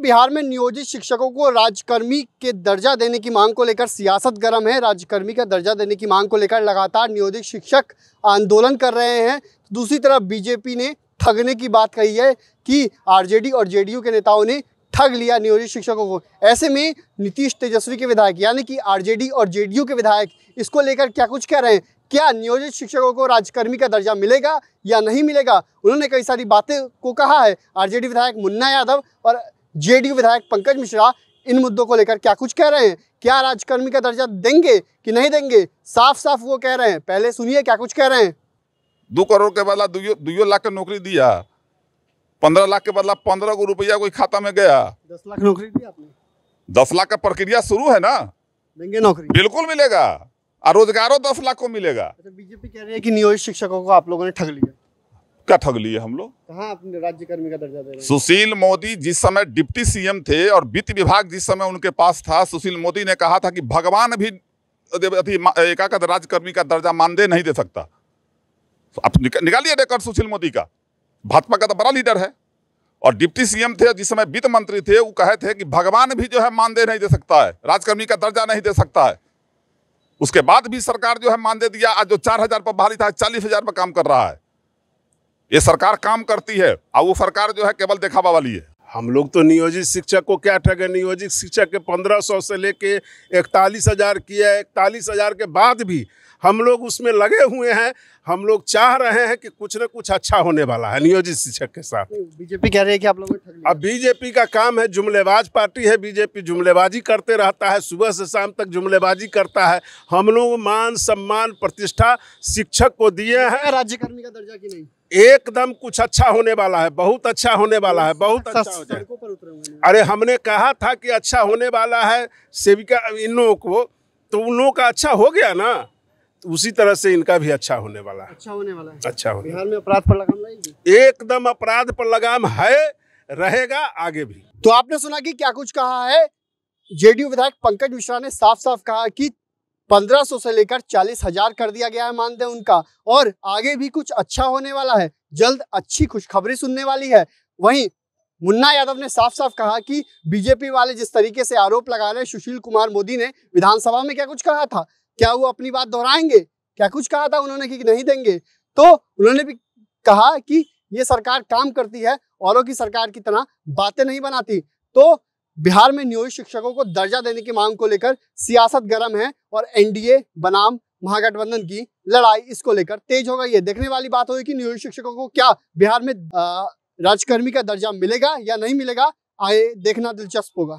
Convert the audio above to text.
बिहार में नियोजित शिक्षकों को राजकर्मी के दर्जा देने की मांग को लेकर सियासत गर्म है राजकर्मी का दर्जा देने की मांग को लेकर लगातार नियोजित शिक्षक आंदोलन कर रहे हैं दूसरी तरफ बीजेपी ने ठगने की बात कही है कि आरजेडी और जेडीयू के नेताओं ने ठग लिया नियोजित शिक्षकों को ऐसे में नीतीश तेजस्वी के विधायक यानी कि आरजेडी और जेडीयू के विधायक इसको लेकर क्या कुछ कह रहे हैं क्या नियोजित शिक्षकों को राजकर्मी का दर्जा मिलेगा या नहीं मिलेगा उन्होंने कई सारी बातें को कहा है आरजेडी विधायक मुन्ना यादव और जेडीयू विधायक पंकज मिश्रा इन मुद्दों को लेकर क्या कुछ कह रहे हैं क्या राजकर्मी का दर्जा देंगे कि नहीं देंगे साफ साफ वो कह रहे हैं पहले सुनिए क्या कुछ कह रहे हैं दो करोड़ के बदला दो लाख का नौकरी दिया पंद्रह लाख के बदला पंद्रह को रुपया कोई खाता में गया दस लाख नौकरी दी आपने दस लाख का प्रक्रिया शुरू है ना देंगे नौकरी बिल्कुल मिलेगा और रोजगारों दस लाख को मिलेगा तो बीजेपी कह रही है कि नियोजित शिक्षकों को आप लोगों ने ठग लिया क्या ठग लिए हम लोग कहाँ अपने राज्य कर्मी का दर्जा दे रहे सुशील मोदी जिस समय डिप्टी सीएम थे और वित्त विभाग जिस समय उनके पास था सुशील मोदी ने कहा था कि भगवान भी एकाकत राज्यकर्मी का दर्जा मानदेय नहीं दे सकता आप निकालिए रेकर्ड सुशील मोदी का भाजपा का तो बड़ा लीडर है और डिप्टी सीएम थे जिस समय वित्त मंत्री थे वो कहे थे कि भगवान भी जो है मानदेय नहीं दे सकता है राजकर्मी का दर्जा नहीं दे सकता है उसके बाद भी सरकार जो है मानदेय दिया आज जो चार हजार पर भारी था चालीस हजार पर काम कर रहा है ये सरकार काम करती है और वो सरकार जो है केवल देखावा वाली है हम लोग तो नियोजित शिक्षक को क्या ठगे नियोजित शिक्षक के पंद्रह सौ से लेके इकतालीस हज़ार किया है इकतालीस हज़ार के बाद भी हम लोग उसमें लगे हुए हैं हम लोग चाह रहे हैं कि कुछ न कुछ अच्छा होने वाला है नियोजित शिक्षक के साथ बीजेपी कह रही है कि आप लोगों अब बीजेपी का काम है जुमलेबाज पार्टी है बीजेपी जुमलेबाजी करते रहता है सुबह से शाम तक जुमलेबाजी करता है हम लोग मान सम्मान प्रतिष्ठा शिक्षक को दिए हैं राज्यकर्मी का दर्जा की नहीं एकदम कुछ अच्छा होने वाला है बहुत अच्छा होने वाला है बहुत अच्छा, अच्छा हो जाए अरे हमने कहा था कि अच्छा होने वाला है सेविका इन लोगों को तो उन लोगों का अच्छा हो गया ना उसी तरह से इनका भी अच्छा होने वाला है अच्छा होने वाला है अच्छा होने बिहार में अपराध पर लगाम एकदम अपराध पर लगाम है रहेगा आगे भी तो आपने सुना कि क्या कुछ कहा है जेडीयू विधायक पंकज मिश्रा ने साफ साफ कहा कि 1500 से लेकर चालीस हजार कर दिया गया है मानदेय उनका और आगे भी कुछ अच्छा होने वाला है जल्द अच्छी खुशखबरी सुनने वाली है वहीं मुन्ना यादव ने साफ साफ कहा कि बीजेपी वाले जिस तरीके से आरोप लगा रहे सुशील कुमार मोदी ने विधानसभा में क्या कुछ कहा था क्या वो अपनी बात दोहराएंगे क्या कुछ कहा था उन्होंने कि नहीं देंगे तो उन्होंने भी कहा कि ये सरकार काम करती है औरों की सरकार की तरह बातें नहीं बनाती तो बिहार में नियोजित शिक्षकों को दर्जा देने की मांग को लेकर सियासत गर्म है और एनडीए बनाम महागठबंधन की लड़ाई इसको लेकर तेज हो गई है देखने वाली बात होगी कि नियोजित शिक्षकों को क्या बिहार में राजकर्मी का दर्जा मिलेगा या नहीं मिलेगा आए देखना दिलचस्प होगा